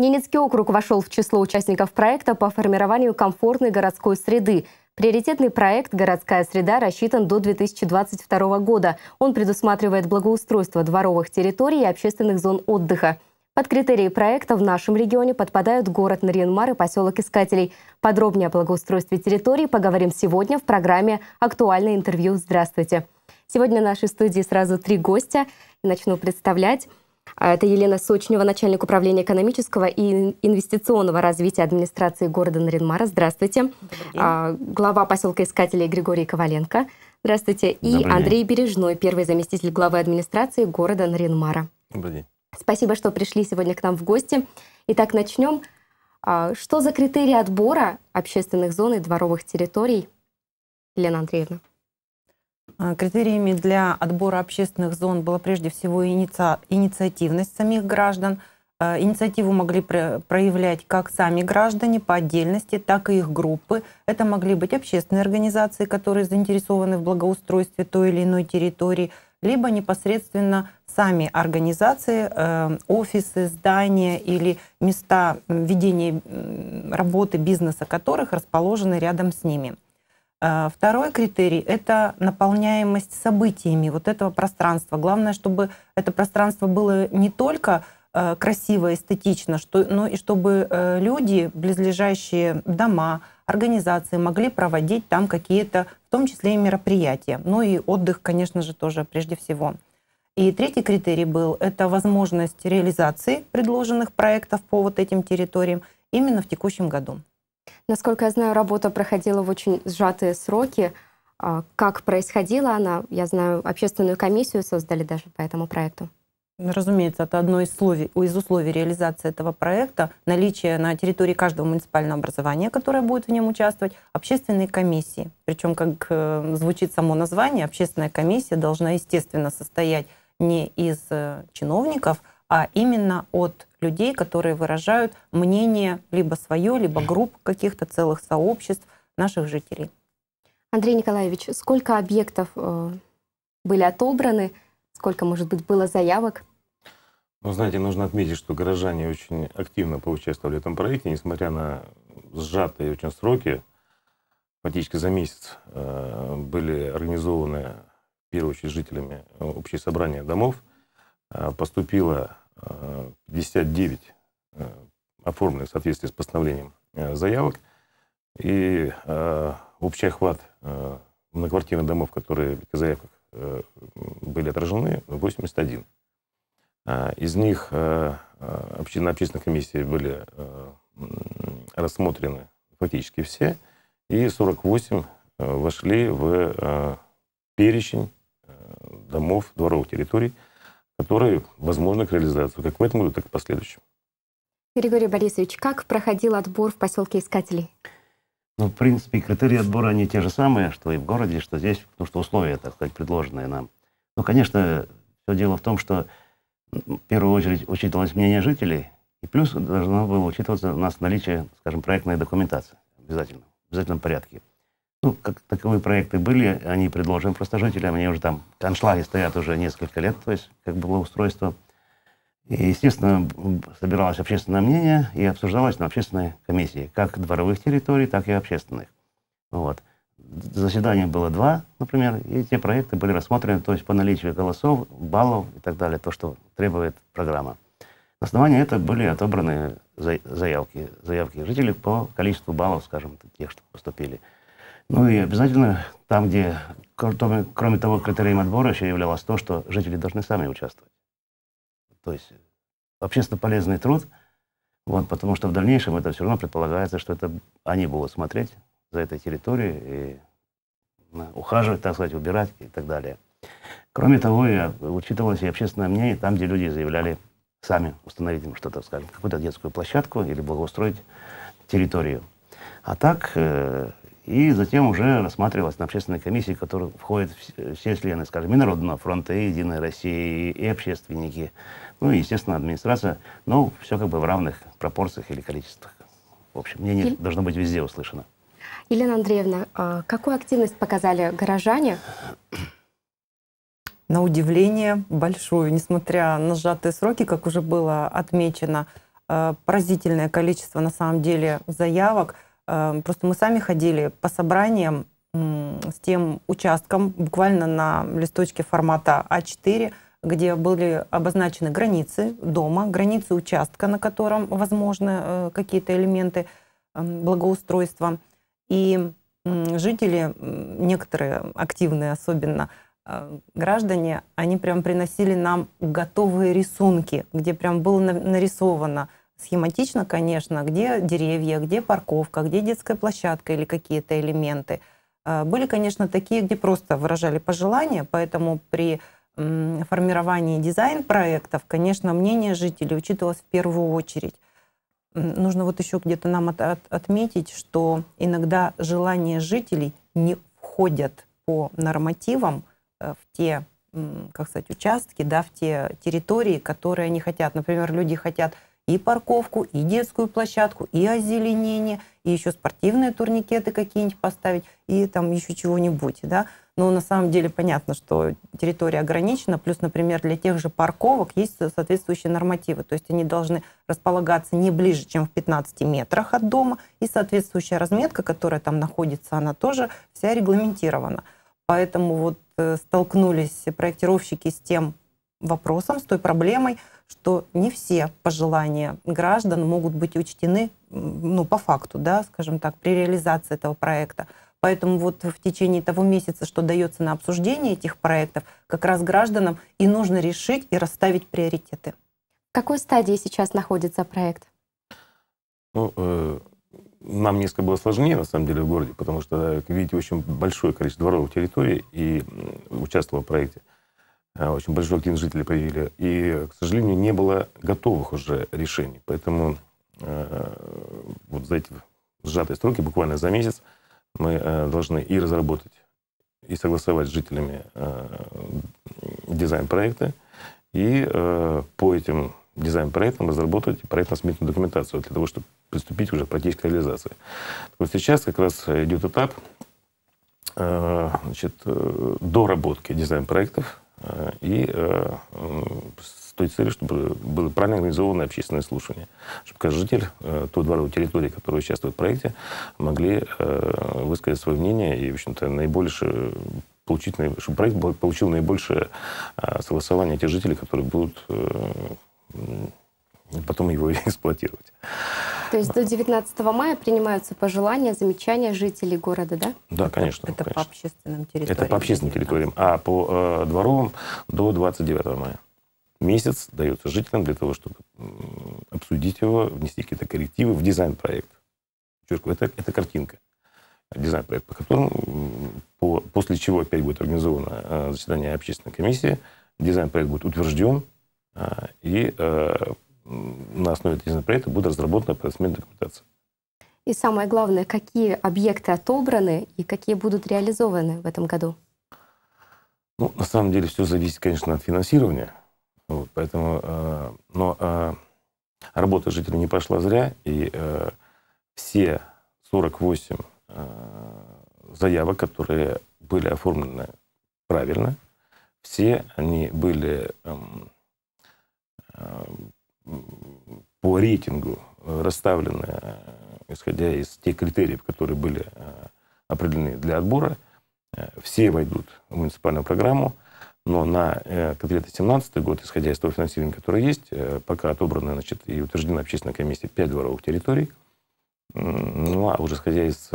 Ненецкий округ вошел в число участников проекта по формированию комфортной городской среды. Приоритетный проект «Городская среда» рассчитан до 2022 года. Он предусматривает благоустройство дворовых территорий и общественных зон отдыха. Под критерии проекта в нашем регионе подпадают город Нарьянмар и поселок Искателей. Подробнее о благоустройстве территории поговорим сегодня в программе «Актуальное интервью. Здравствуйте». Сегодня в нашей студии сразу три гостя. Начну представлять. А, это Елена Сочнева, начальник управления экономического и инвестиционного развития администрации города Наринмара. Здравствуйте. А, глава поселка искателей Григорий Коваленко. Здравствуйте. И Добрый Андрей Бережной, первый заместитель главы администрации города Наринмара. Добрый день. Спасибо, что пришли сегодня к нам в гости. Итак, начнем. А, что за критерии отбора общественных зон и дворовых территорий, Елена Андреевна? А, критериями для отбора общественных зон была прежде всего иници... инициативность самих граждан. А, инициативу могли проявлять как сами граждане по отдельности, так и их группы. Это могли быть общественные организации, которые заинтересованы в благоустройстве той или иной территории, либо непосредственно сами организации, э, офисы, здания или места ведения работы бизнеса которых расположены рядом с ними. А, второй критерий — это наполняемость событиями вот этого пространства. Главное, чтобы это пространство было не только э, красиво, эстетично, что, но и чтобы э, люди, близлежащие дома, организации могли проводить там какие-то, в том числе и мероприятия. Ну и отдых, конечно же, тоже прежде всего. И третий критерий был — это возможность реализации предложенных проектов по вот этим территориям именно в текущем году. Насколько я знаю, работа проходила в очень сжатые сроки. А, как происходила она? Я знаю, общественную комиссию создали даже по этому проекту. Ну, разумеется, это одно из условий, из условий реализации этого проекта – наличие на территории каждого муниципального образования, которое будет в нем участвовать, общественной комиссии. Причем, как э, звучит само название, общественная комиссия должна, естественно, состоять не из э, чиновников – а именно от людей, которые выражают мнение либо свое, либо групп каких-то целых сообществ наших жителей. Андрей Николаевич, сколько объектов э, были отобраны, сколько, может быть, было заявок? Ну, знаете, нужно отметить, что горожане очень активно поучаствовали в этом проекте, несмотря на сжатые очень сроки, фактически за месяц э, были организованы, в первую очередь, жителями э, общие собрания домов, Э, поступило 59 э, э, оформленных в соответствии с постановлением заявок. И общий охват многоквартирных домов, которые в заявках были отражены, 81. Из них на общественной комиссии были рассмотрены фактически все, и 48 вошли в перечень домов дворовых территорий, которые возможны к реализации как в этом году, так и в последующем. Григорий Борисович, как проходил отбор в поселке искателей? Ну, в принципе, критерии отбора, они те же самые, что и в городе, что здесь, потому что условия, так сказать, предложенные нам. Ну, конечно, все дело в том, что в первую очередь учитывалось мнение жителей, и плюс должно было учитываться у нас наличие, скажем, проектной документации обязательно, в обязательном порядке. Ну, как таковые проекты были, они предложены просто жителям, они уже там, коншлаги стоят уже несколько лет, то есть как было устройство. И, естественно, собиралось общественное мнение и обсуждалось на общественной комиссии, как дворовых территорий, так и общественных. Вот. Заседания было два, например, и те проекты были рассмотрены, то есть по наличию голосов, баллов и так далее, то, что требует программа. На основании этого были отобраны заявки, заявки жителей по количеству баллов, скажем, тех, что поступили. Ну и обязательно там, где, кроме того, критерием отбора еще являлось то, что жители должны сами участвовать. То есть общественно полезный труд, вот, потому что в дальнейшем это все равно предполагается, что это они будут смотреть за этой территорией и э, ухаживать, так сказать, убирать и так далее. Кроме того, я, учитывалось и общественное мнение там, где люди заявляли сами установить им что-то, скажем, какую-то детскую площадку или благоустроить территорию. А так, э, и затем уже рассматривалось на общественной комиссии, в которую входят все члены, скажем, Миннародного фронта, и Единой России, и общественники, ну и, естественно, администрация. Но ну, все как бы в равных пропорциях или количествах. В общем, мнение Ель... должно быть везде услышано. Елена Андреевна, а какую активность показали горожане? На удивление большую, несмотря на сжатые сроки, как уже было отмечено, а, поразительное количество на самом деле заявок – Эм, просто мы сами ходили по собраниям с тем участком, буквально на листочке формата А4, где были обозначены границы дома, границы участка, на котором возможны э, какие-то элементы эм, благоустройства. И жители, некоторые активные особенно, э, граждане, они прям приносили нам готовые рисунки, где прям было нарисовано – Схематично, конечно, где деревья, где парковка, где детская площадка или какие-то элементы. А, были, конечно, такие, где просто выражали пожелания, поэтому при формировании дизайн-проектов, конечно, мнение жителей учитывалось в первую очередь. Нужно вот еще где-то нам от, от, отметить, что иногда желания жителей не входят по нормативам э, в те, как сказать, участки, да, в те территории, которые они хотят. Например, люди хотят и парковку, и детскую площадку, и озеленение, и еще спортивные турникеты какие-нибудь поставить, и там еще чего-нибудь, да. Но на самом деле понятно, что территория ограничена, плюс, например, для тех же парковок есть соответствующие нормативы, то есть они должны располагаться не ближе, чем в 15 метрах от дома, и соответствующая разметка, которая там находится, она тоже вся регламентирована. Поэтому вот э, столкнулись проектировщики с тем вопросом, с той проблемой, что не все пожелания граждан могут быть учтены, ну, по факту, да, скажем так, при реализации этого проекта. Поэтому вот в течение того месяца, что дается на обсуждение этих проектов, как раз гражданам и нужно решить и расставить приоритеты. В какой стадии сейчас находится проект? Ну, э, нам несколько было сложнее, на самом деле, в городе, потому что, как э, видите, очень большое количество дворовых территорий и участвовало в проекте. А, очень большой активность жителей проявили. И, к сожалению, не было готовых уже решений. Поэтому а, вот за эти сжатые сроки, буквально за месяц, мы а, должны и разработать, и согласовать с жителями дизайн-проекты, и по этим дизайн-проектам разработать проектно-сметную документацию для того, чтобы приступить уже к практической реализации. Так вот сейчас как раз идет этап значит, э, доработки дизайн-проектов, Э, и э, с той целью, чтобы было правильно организовано общественное слушание, чтобы каждый житель э, той дворовой территории, которая участвует в проекте, могли высказать свое мнение и, в общем-то, наибольшее получить, чтобы проект получил наибольшее согласование тех жителей, которые будут и потом его эксплуатировать. То есть до 19 мая принимаются пожелания, замечания жителей города, да? Да, конечно. Это конечно. по общественным территориям. Это по общественным территориям, а по э, дворовым до 29 мая. Месяц дается жителям для того, чтобы обсудить его, внести какие-то коррективы в дизайн-проект. Это, это картинка. Дизайн-проект, по которому, по, после чего опять будет организовано э, заседание общественной комиссии, дизайн-проект будет утвержден, э, и э, на основе детального проекта будет разработана проектная документация. И самое главное, какие объекты отобраны и какие будут реализованы в этом году? Ну, на самом деле все зависит, конечно, от финансирования. Вот, поэтому, э, но э, работа жителей не пошла зря, и э, все 48 э, заявок, которые были оформлены правильно, все они были эм, э, по рейтингу э, расставлены, э, исходя из тех критериев, которые были э, определены для отбора. Все войдут в муниципальную программу, но на конкретно 2017 год, исходя из того финансирования, которое есть, пока отобраны значит, и утверждена общественная комиссия 5 дворовых территорий. Ну, а уже исходя из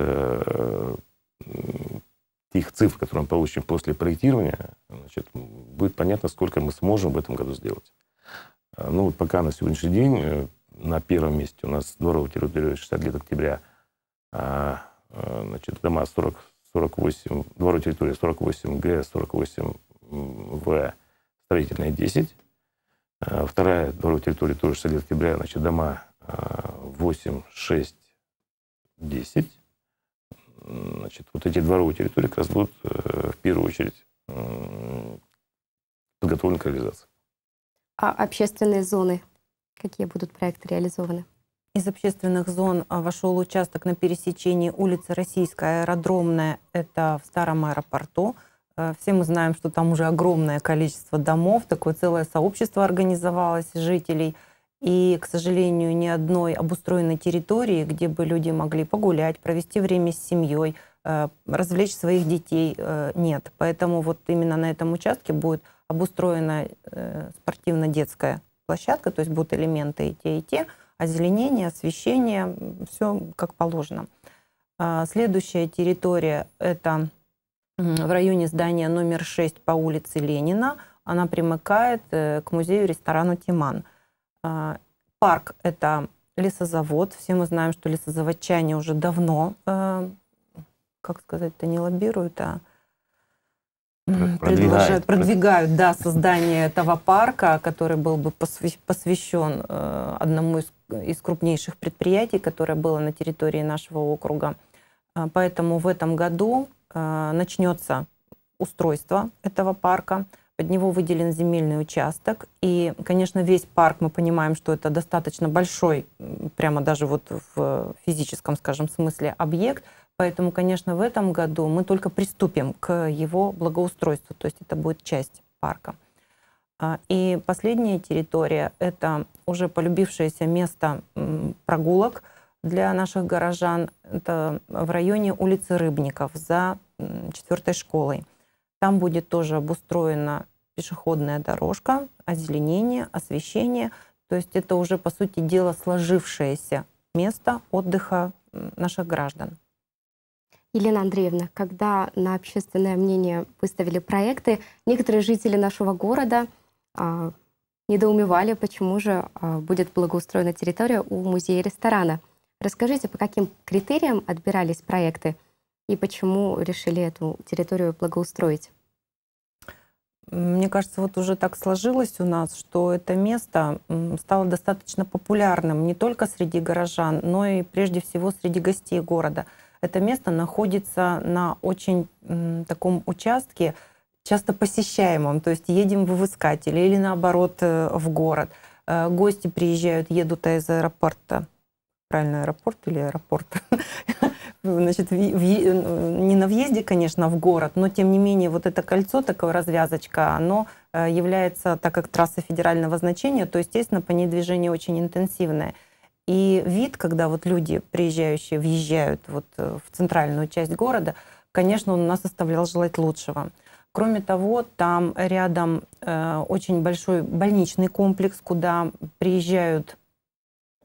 тех цифр, которые мы получим после проектирования, значит, будет понятно, сколько мы сможем в этом году сделать. Э, ну вот пока на сегодняшний день э, на первом месте у нас а, э, дворовая территория 60 лет октября, значит, дома 40, 48, дворовая территория 48 Г, 48 В, строительная 10. Вторая дворовая территория тоже 60 лет октября, значит, дома 8, 6, 10. Значит, вот эти дворовые территории как раз будут в первую очередь подготовлены к реализации. А общественные зоны? Какие будут проекты реализованы? Из общественных зон а, вошел участок на пересечении улицы Российская, аэродромная, это в старом аэропорту. Э, все мы знаем, что там уже огромное количество домов, такое целое сообщество организовалось жителей. И, к сожалению, ни одной обустроенной территории, где бы люди могли погулять, провести время с семьей, э, развлечь своих детей, э, нет. Поэтому вот именно на этом участке будет обустроена э, спортивно-детская площадка, то есть будут элементы и те, и те, озеленение, освещение, все как положено. А, следующая территория – это в районе здания номер 6 по улице Ленина. Она примыкает э, к музею-ресторану «Тиман». А, парк – это лесозавод. Все мы знаем, что лесозаводчане уже давно, э, как сказать-то, не лоббируют, а Продвигают. Продвигают, да, создание этого парка, который был бы посвящен э, одному из, из крупнейших предприятий, которое было на территории нашего округа. А, поэтому в этом году э, начнется устройство этого парка. Под него выделен земельный участок. И, конечно, весь парк, мы понимаем, что это достаточно большой, прямо даже вот в физическом, скажем, смысле объект, Поэтому, конечно, в этом году мы только приступим к его благоустройству, то есть это будет часть парка. А, и последняя территория – это уже полюбившееся место прогулок для наших горожан. Это в районе улицы Рыбников за четвертой школой. Там будет тоже обустроена пешеходная дорожка, озеленение, освещение. То есть это уже, по сути дела, сложившееся место отдыха наших граждан. Елена Андреевна, когда на общественное мнение выставили проекты, некоторые жители нашего города а, недоумевали, почему же а, будет благоустроена территория у музея-ресторана. Расскажите, по каким критериям отбирались проекты и почему решили эту территорию благоустроить? Мне кажется, вот уже так сложилось у нас, что это место стало достаточно популярным не только среди горожан, но и прежде всего среди гостей города – это место находится на очень таком участке, часто посещаемом, то есть едем в искатели или наоборот э, в город. Э, гости приезжают, едут а из аэропорта. Правильно, аэропорт или аэропорт? Значит, не на въезде, конечно, в город, но тем не менее вот это кольцо, такая развязочка, оно э, является, так как трасса федерального значения, то, естественно, по ней движение очень интенсивное. И вид, когда вот люди, приезжающие, въезжают вот э, в центральную часть города, конечно, он у нас оставлял желать лучшего. Кроме того, там рядом э, очень большой больничный комплекс, куда приезжают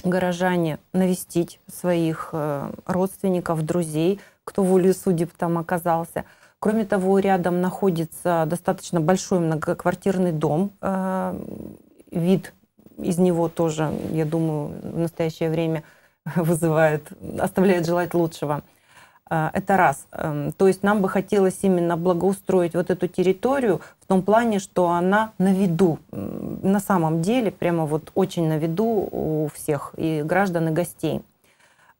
горожане навестить своих э, родственников, друзей, кто волей судеб там оказался. Кроме того, рядом находится достаточно большой многоквартирный дом, э, вид из него тоже, я думаю, в настоящее время вызывает, оставляет желать лучшего. А, это раз. Эм, то есть нам бы хотелось именно благоустроить вот эту территорию в том плане, что она на виду, на самом деле, прямо вот очень на виду у всех и граждан, и гостей.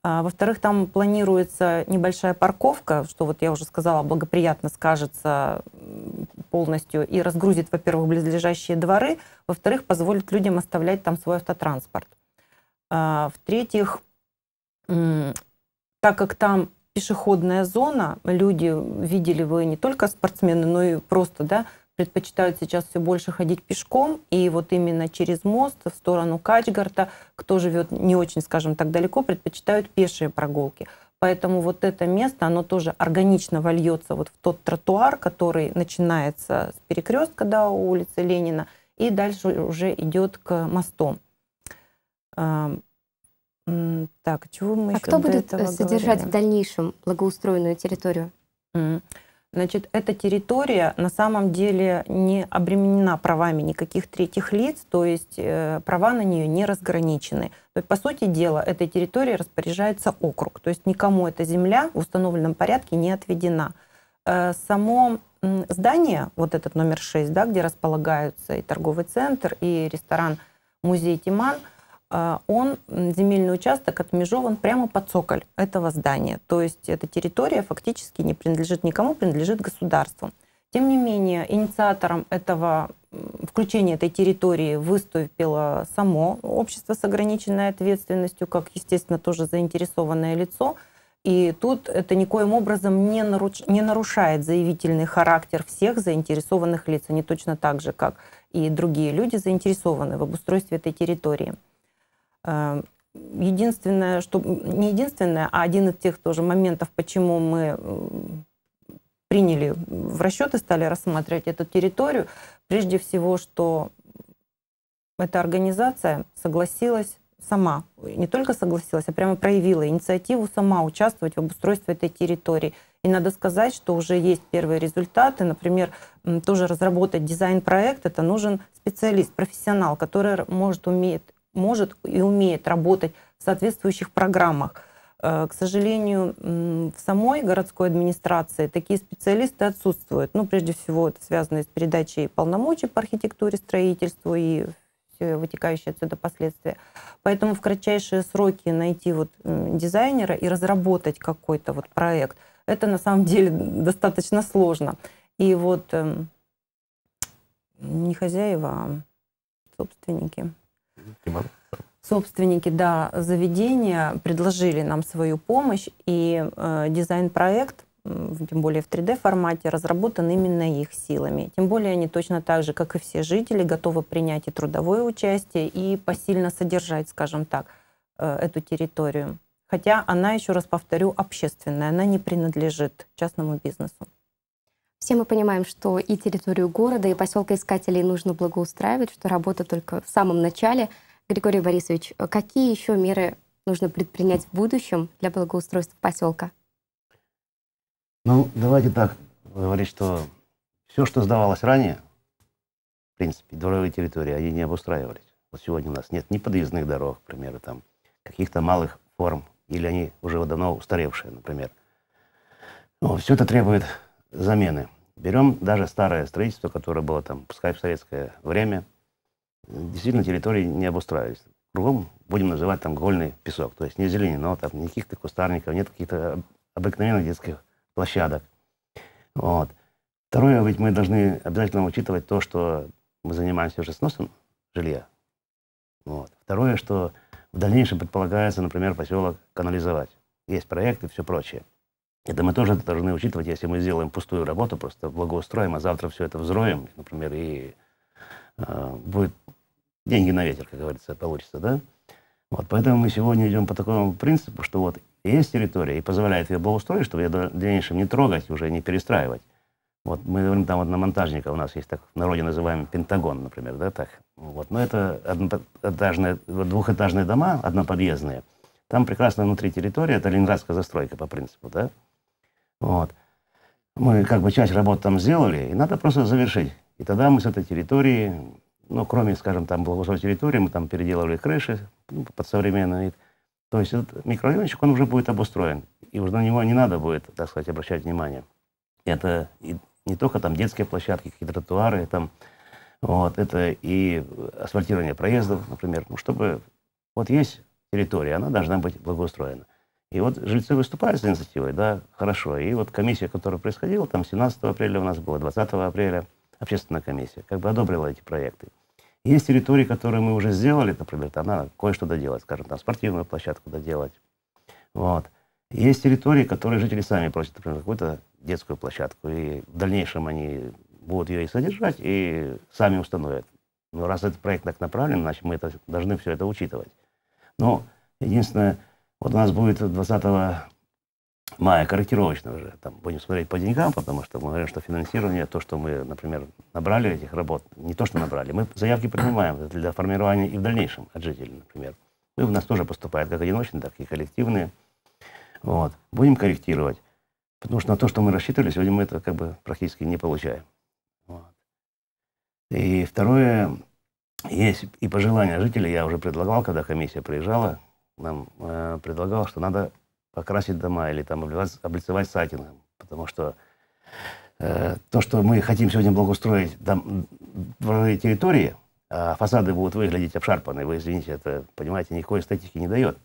А, во-вторых, там планируется небольшая парковка, что, вот я уже сказала, благоприятно скажется полностью и разгрузит, во-первых, близлежащие дворы, во-вторых, позволит людям оставлять там свой автотранспорт. А, в-третьих, так как там пешеходная зона, люди видели вы не только спортсмены, но и просто, да, предпочитают сейчас все больше ходить пешком, и вот именно через мост в сторону Качгарта, кто живет не очень, скажем так, далеко, предпочитают пешие прогулки. Поэтому вот это место, оно тоже органично вольется вот в тот тротуар, который начинается с перекрестка до да, улицы Ленина, и дальше уже идет к мосту. А, так, чего мы а еще кто будет э, содержать говорили? в дальнейшем благоустроенную территорию? Mm. Значит, эта территория на самом деле не обременена правами никаких третьих лиц, то есть э, права на нее не разграничены. То есть, по сути дела, этой территорией распоряжается округ, то есть никому эта земля в установленном порядке не отведена. Э, само здание, вот этот номер 6, да, где располагаются и торговый центр, и ресторан «Музей Тиман», а, он, земельный участок, отмежован прямо под цоколь этого здания. То есть эта территория фактически не принадлежит никому, принадлежит государству. Тем не менее, инициатором этого включения этой территории выступило само общество с ограниченной ответственностью, как, естественно, тоже заинтересованное лицо. И тут это никоим образом не, наруш... не нарушает заявительный характер всех заинтересованных лиц. не точно так же, как и другие люди, заинтересованы в обустройстве этой территории. Эм, единственное, что не единственное, а один из тех тоже моментов, почему мы приняли в расчет и стали рассматривать эту территорию, прежде всего, что эта организация согласилась сама, не только согласилась, а прямо проявила инициативу сама участвовать в обустройстве этой территории. И надо сказать, что уже есть первые результаты. Например, тоже разработать дизайн-проект, это нужен специалист, профессионал, который может, уметь может и умеет работать в соответствующих программах. Э, к сожалению, в самой городской администрации такие специалисты отсутствуют. Ну, прежде всего, это связано с передачей полномочий по архитектуре, строительству и все вытекающие отсюда последствия. Поэтому в кратчайшие сроки найти вот дизайнера и разработать какой-то вот проект, это на самом деле достаточно сложно. И вот эм, не хозяева, а собственники. Собственники, да, заведения предложили нам свою помощь, и э, дизайн-проект, тем более в 3D-формате, разработан именно их силами. Тем более они точно так же, как и все жители, готовы принять и трудовое участие, и посильно содержать, скажем так, э, эту территорию. Хотя она, еще раз повторю, общественная, она не принадлежит частному бизнесу. Все мы понимаем, что и территорию города, и поселка искателей нужно благоустраивать, что работа только в самом начале. Григорий Борисович, какие еще меры нужно предпринять в будущем для благоустройства поселка? Ну, давайте так говорить, что все, что сдавалось ранее, в принципе, дворовые территории, они не обустраивались. Вот сегодня у нас нет ни подъездных дорог, к примеру, там, каких-то малых форм, или они уже давно устаревшие, например. Но ну, все это требует замены. Берем даже старое строительство, которое было там, пускай в советское время, действительно территории не обустраивались. Кругом будем называть там гольный песок, то есть не зелени, но там никаких то кустарников, нет каких-то обыкновенных детских площадок. Вот. Второе, ведь мы должны обязательно учитывать то, что мы занимаемся уже сносом жилья. Вот. Второе, что в дальнейшем предполагается, например, поселок канализовать. Есть проекты и все прочее. Это мы тоже должны учитывать, если мы сделаем пустую работу, просто благоустроим, а завтра все это взроем, например, и э, будет деньги на ветер, как говорится, получится, да? Вот, поэтому мы сегодня идем по такому принципу, что вот есть территория, и позволяет ее благоустроить, чтобы ее в дальнейшем не трогать, уже не перестраивать. Вот мы говорим там вот на монтажника, у нас есть так, в народе называем Пентагон, например, да, так. Вот, но это одноэтажные, двухэтажные дома, одноподъездные. Там прекрасно внутри территория, это ленинградская застройка по принципу, да. Вот. Мы как бы часть работ там сделали, и надо просто завершить. И тогда мы с этой территории, ну, кроме, скажем, там благоустройства территории, мы там переделывали крыши ну, под современный То есть этот микрорайончик, он уже будет обустроен. И уже на него не надо будет, так сказать, обращать внимание. Это и не только там детские площадки, какие-то тротуары, там, вот, это и асфальтирование проездов, например, ну, чтобы вот есть территория, она должна быть благоустроена. И вот жильцы выступают с инициативой, да, хорошо. И вот комиссия, которая происходила, там 17 апреля у нас было, 20 апреля общественная комиссия, как бы одобрила эти проекты. Есть территории, которые мы уже сделали, например, там надо кое-что доделать, скажем, там спортивную площадку доделать. Вот. Есть территории, которые жители сами просят, например, какую-то детскую площадку, и в дальнейшем они будут ее и содержать, и сами установят. Но ну, раз этот проект так направлен, значит, мы это, должны все это учитывать. Но единственное, вот у нас будет 20 мая, корректировочно уже. Там будем смотреть по деньгам, потому что мы говорим, что финансирование, то, что мы, например, набрали этих работ, не то, что набрали, мы заявки принимаем для формирования и в дальнейшем от жителей, например. И у нас тоже поступают как одиночные, так и коллективные. Вот. Будем корректировать. Потому что на то, что мы рассчитывали, сегодня мы это как бы практически не получаем. Вот. И второе, есть и пожелания жителей, я уже предлагал, когда комиссия приезжала, нам э, предлагал, что надо покрасить дома или там облицевать сатином, потому что э, то, что мы хотим сегодня благоустроить дом, дворовые территории, а фасады будут выглядеть обшарпанные, вы извините, это, понимаете, никакой эстетики не дает.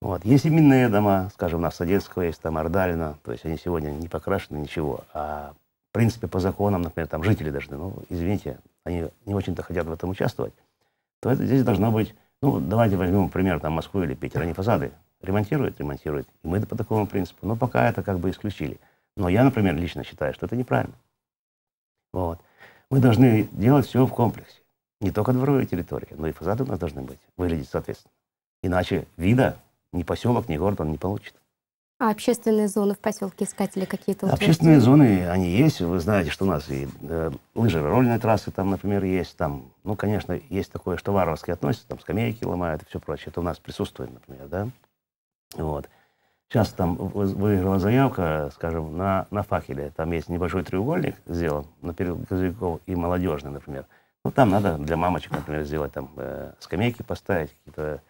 Вот. Есть именные дома, скажем, у нас Садецкого есть, там Ордалина, то есть они сегодня не покрашены, ничего. А в принципе, по законам, например, там жители должны, ну, извините, они не очень-то хотят в этом участвовать, то это здесь должна быть ну, давайте возьмем пример там Москвы или Питера. Они фасады ремонтируют, ремонтируют. И мы по такому принципу. Но пока это как бы исключили. Но я, например, лично считаю, что это неправильно. Вот. Мы должны делать все в комплексе. Не только дворовые территории, но и фасады у нас должны быть выглядеть соответственно. Иначе вида ни поселок, ни город он не получит. А общественные зоны в поселке искатели какие-то? Общественные зоны, они есть. Вы знаете, что у нас и э, лыжерольные трассы там, например, есть. Там, ну, конечно, есть такое, что варварские относятся, там скамейки ломают и все прочее. Это у нас присутствует, например, да? Вот. Сейчас там выиграла заявка, скажем, на, на факеле. Там есть небольшой треугольник сделан на период газовиков и молодежный, например. Ну, там надо для мамочек, например, сделать там э, скамейки поставить, какие-то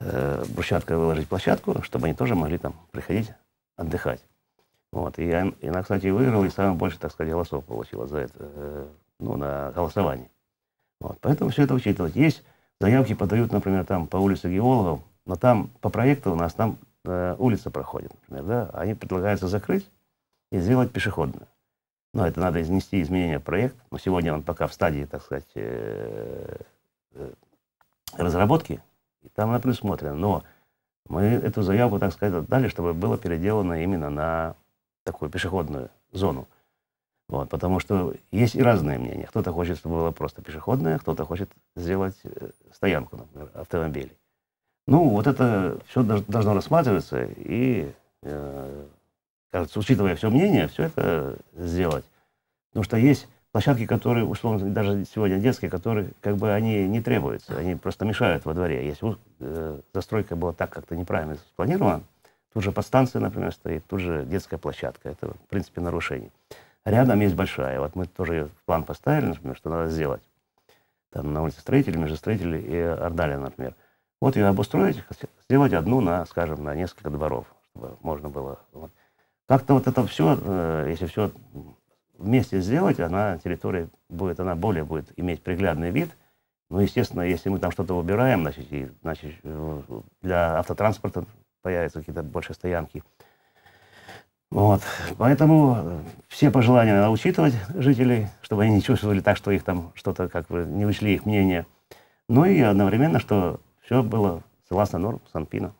э, брусчаткой выложить площадку, чтобы они тоже могли там приходить отдыхать. Вот. И, и она, кстати, выиграла, и самое больше, так сказать, голосов получила за это, э, ну, на голосовании. Вот. Поэтому все это учитывать. Есть заявки подают, например, там по улице геологов, но там по проекту у нас там э, улица проходит, например, да, они предлагаются закрыть и сделать пешеходную. Но это надо изнести изменения в проект. Но сегодня он пока в стадии, так сказать, э, э, разработки и там она предусмотрена. Но мы эту заявку, так сказать, отдали, чтобы было переделано именно на такую пешеходную зону. Вот, потому что есть и разные мнения. Кто-то хочет, чтобы было просто пешеходное, кто-то хочет сделать э, стоянку, например, автомобилей. Ну, вот это все должно рассматриваться, и, э, кажется, учитывая все мнение, все это сделать. Потому что есть площадки, которые, условно говоря, даже сегодня детские, которые как бы они не требуются, они просто мешают во дворе. Если э, застройка была так как-то неправильно спланирована, тут же подстанция, например, стоит, тут же детская площадка. Это, в принципе, нарушение. Рядом есть большая. Вот мы тоже план поставили, например, что надо сделать. Там на улице строителей, между строителей и Ордали, например. Вот ее обустроить, сделать одну на, скажем, на несколько дворов, чтобы можно было. Вот. Как-то вот это все, э, если все вместе сделать, она, территория будет, она более будет иметь приглядный вид. Ну, естественно, если мы там что-то убираем, значит, и, значит, э, для автотранспорта появятся какие-то больше стоянки. Вот. Поэтому э, все пожелания надо учитывать жителей, чтобы они не чувствовали так, что их там что-то, как вы, не учли их мнение. Ну и одновременно, что все было согласно норм Санпина.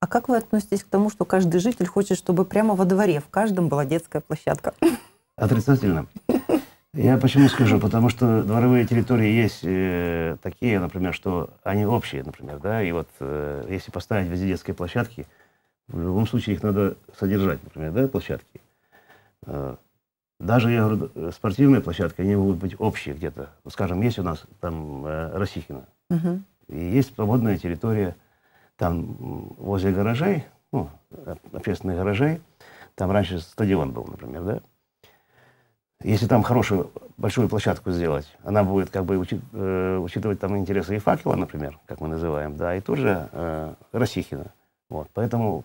А как вы относитесь к тому, что каждый житель хочет, чтобы прямо во дворе в каждом была детская площадка? Отрицательно. Я почему скажу? Потому что дворовые территории есть э, такие, например, что они общие, например, да, и вот э, если поставить везде детские площадки, в любом случае их надо содержать, например, да, площадки. Э, даже, я говорю, э, спортивные площадки, они могут быть общие где-то. Вот, ну, скажем, есть у нас там э, Росихина, угу. и есть свободная территория там возле гаражей, ну, э, общественных гаражей, там раньше стадион был, например, да, если там хорошую большую площадку сделать, она будет как бы учит, э, учитывать там интересы и факела, например, как мы называем, да, и тоже э, Росихина. Вот, поэтому,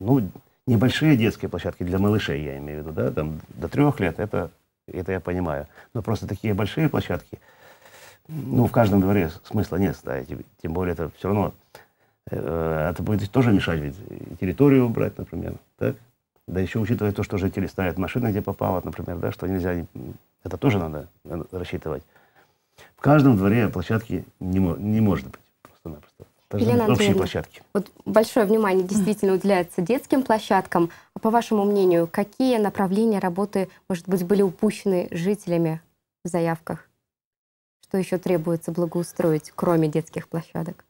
ну, небольшие детские площадки для малышей, я имею в виду, да, там до трех лет, это, это я понимаю. Но просто такие большие площадки, ну, в каждом дворе смысла нет ставить, да, тем более это все равно, э, э, это будет тоже мешать, ведь территорию убрать, например, так? Да еще учитывая то, что жители ставят машины, где попало, например, да, что нельзя, это тоже надо, рассчитывать. В каждом дворе площадки не, не может быть просто-напросто. Елена общие площадки. Вот большое внимание действительно уделяется детским площадкам. А по вашему мнению, какие направления работы, может быть, были упущены жителями в заявках? Что еще требуется благоустроить, кроме детских площадок?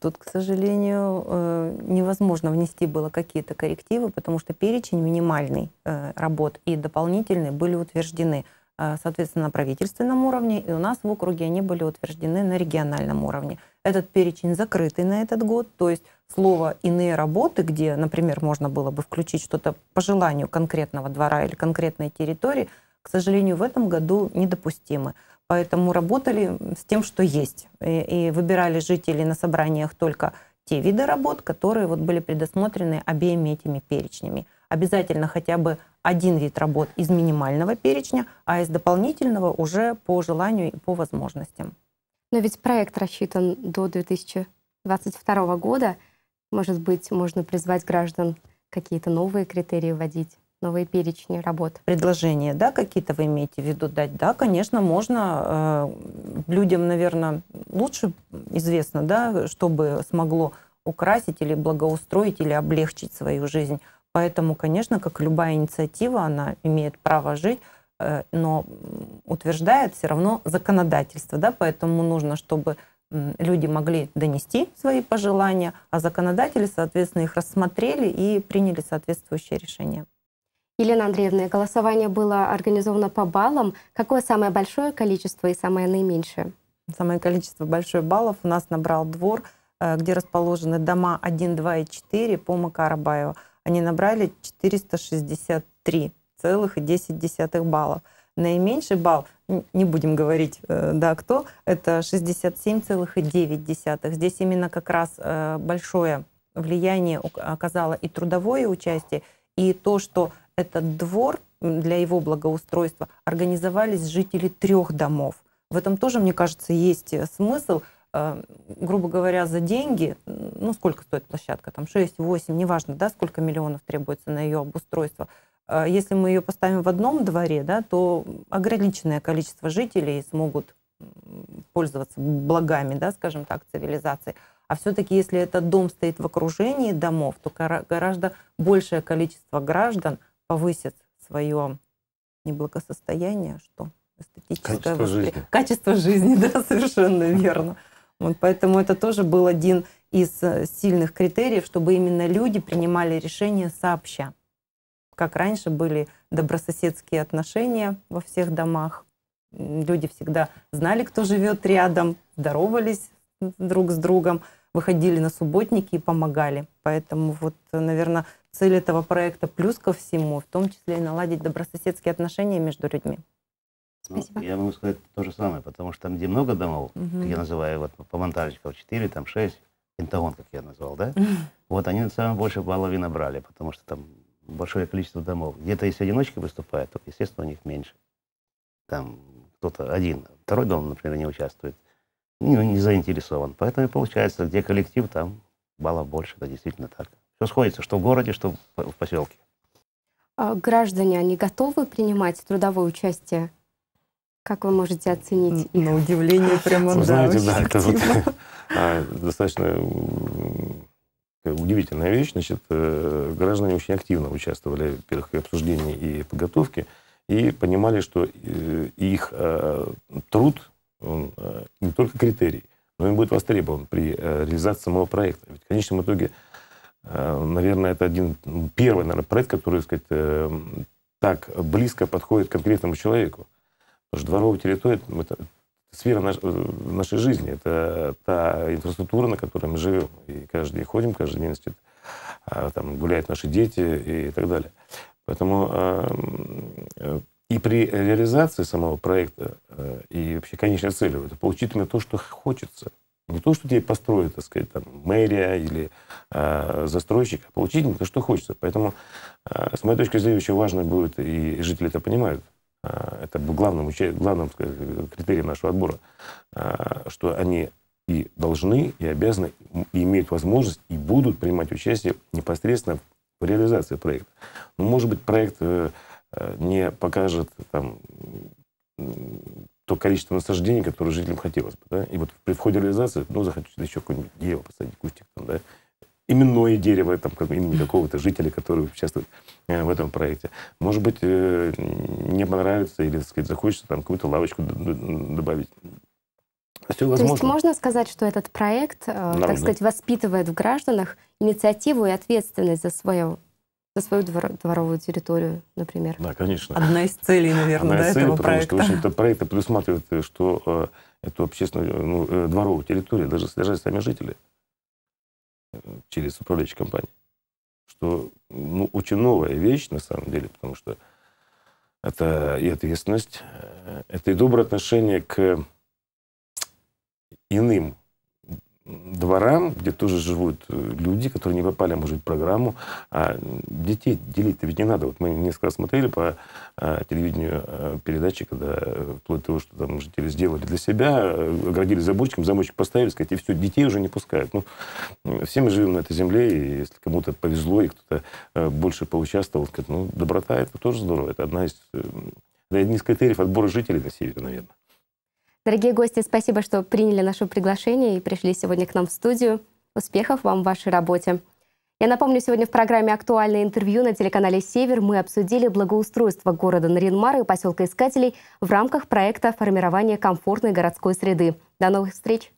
Тут, к сожалению, э, невозможно внести было какие-то коррективы, потому что перечень минимальный э, работ и дополнительные были утверждены, э, соответственно, на правительственном уровне, и у нас в округе они были утверждены на региональном уровне. Этот перечень закрытый на этот год, то есть слово «иные работы», где, например, можно было бы включить что-то по желанию конкретного двора или конкретной территории, к сожалению, в этом году недопустимы поэтому работали с тем, что есть. И, и выбирали жителей на собраниях только те виды работ, которые вот были предусмотрены обеими этими перечнями. Обязательно хотя бы один вид работ из минимального перечня, а из дополнительного уже по желанию и по возможностям. Но ведь проект рассчитан до 2022 года. Может быть, можно призвать граждан какие-то новые критерии вводить? новые перечни работ. Предложения, да, какие-то вы имеете в виду дать? Да, конечно, можно. Э, людям, наверное, лучше известно, да, чтобы смогло украсить или благоустроить, или облегчить свою жизнь. Поэтому, конечно, как любая инициатива, она имеет право жить, э, но утверждает все равно законодательство, да, поэтому нужно, чтобы люди могли донести свои пожелания, а законодатели, соответственно, их рассмотрели и приняли соответствующее решение. Елена Андреевна, голосование было организовано по баллам. Какое самое большое количество и самое наименьшее? Самое количество большое баллов у нас набрал двор, э, где расположены дома 1, 2 и 4 по Макарабаеву. Они набрали 463,10 баллов. Наименьший балл, не будем говорить, э, да, кто, это 67,9. Здесь именно как раз э, большое влияние оказало и трудовое участие, и то, что этот двор для его благоустройства организовались жители трех домов. В этом тоже, мне кажется, есть э, смысл, э, грубо говоря, за деньги, ну сколько стоит площадка, там 6, 8, неважно, да, сколько миллионов требуется на ее обустройство. Э, если мы ее поставим в одном дворе, да, то ограниченное количество жителей смогут пользоваться благами, да, скажем так, цивилизации. А все-таки, если этот дом стоит в окружении домов, то гораздо большее количество граждан – повысит свое неблагосостояние, что эстетическое качество воспри... жизни. Качество жизни, да, совершенно верно. Вот, поэтому это тоже был один из э, сильных критериев, чтобы именно люди принимали решения сообща. Как раньше были добрососедские отношения во всех домах, люди всегда знали, кто живет рядом, здоровались друг с другом, выходили на субботники и помогали. Поэтому вот, наверное, цель этого проекта плюс ко всему, в том числе и наладить добрососедские отношения между людьми. Ну, Спасибо. Ну, я могу сказать то же самое, потому что там, где много домов, угу. я называю, вот по Монтажечков 4, там 6, Пентагон, как я назвал, да? Угу. Вот они самое больше половины брали, потому что там большое количество домов. Где-то если одиночки выступают, то, естественно, у них меньше. Там кто-то один, второй дом, например, не участвует ну, не заинтересован. Поэтому получается, где коллектив, там баллов больше. Это действительно так. Все сходится, что в городе, что в поселке. А граждане, они готовы принимать трудовое участие? Как вы можете оценить На удивление прямо, вы да, ну, знаете, да, это вот, а, достаточно удивительная вещь. Значит, э, граждане очень активно участвовали, в первых в обсуждении и подготовке, и понимали, что э, их э, труд он э, не только критерий, но и будет востребован при э, реализации самого проекта. Ведь в конечном итоге, э, наверное, это один ну, первый наверное, проект, который, так сказать, эм, так близко подходит к конкретному человеку. Потому что дворовая территория — это сфера наш, нашей жизни, это та инфраструктура, на которой мы живем. И каждый день ходим, каждый день значит, там гуляют наши дети и так далее. Поэтому эм, и при реализации самого проекта э, и вообще конечной цели, это именно то, что хочется. Не то, что тебе построят, так сказать, там, мэрия или э, застройщик, а получить то, что хочется. Поэтому, э, с моей точки зрения, очень важно будет, и жители это понимают, э, это был главным, главным сказать, критерием нашего отбора, э, что они и должны, и обязаны, и имеют возможность, и будут принимать участие непосредственно в реализации проекта. Но ну, может быть, проект э, Э, не покажет там, то количество насаждений, которое жителям хотелось бы. Да? И вот при входе реализации, ну, захотите еще какое-нибудь дерево посадить, кустик там, да, именное дерево там, как, имени какого-то жителя, который участвует э, в этом проекте. Может быть, э, не понравится или, так сказать, захочется там какую-то лавочку добавить. Все возможно. То есть можно сказать, что этот проект, э, так сказать, воспитывает в гражданах инициативу и ответственность за свое за свою двор, дворовую территорию, например. Да, конечно. Одна из целей, наверное, Одна из целей, этого потому проекта. что, в общем-то, проект предусматривает, что э, эту общественную ну, э, дворовую территорию даже содержать сами жители э, через управляющие компании. Что ну, очень новая вещь, на самом деле, потому что это и ответственность, э, это и доброе отношение к иным дворам, где тоже живут э, люди, которые не попали, может быть, в программу. А детей делить-то ведь не надо. Вот мы несколько раз смотрели по а, телевидению а, передачи, когда вплоть до того, что там жители сделали для себя, оградили заборчиком, замочек поставили, сказать, и все, детей уже не пускают. Ну, все мы живем на этой земле, и если кому-то повезло, и кто-то больше поучаствовал, сказать, ну, доброта, это тоже здорово. Это одна из, это один из критериев отбора жителей на севере, наверное. Дорогие гости, спасибо, что приняли наше приглашение и пришли сегодня к нам в студию. Успехов вам в вашей работе. Я напомню, сегодня в программе «Актуальное интервью» на телеканале «Север» мы обсудили благоустройство города Наринмара и поселка Искателей в рамках проекта формирования комфортной городской среды». До новых встреч!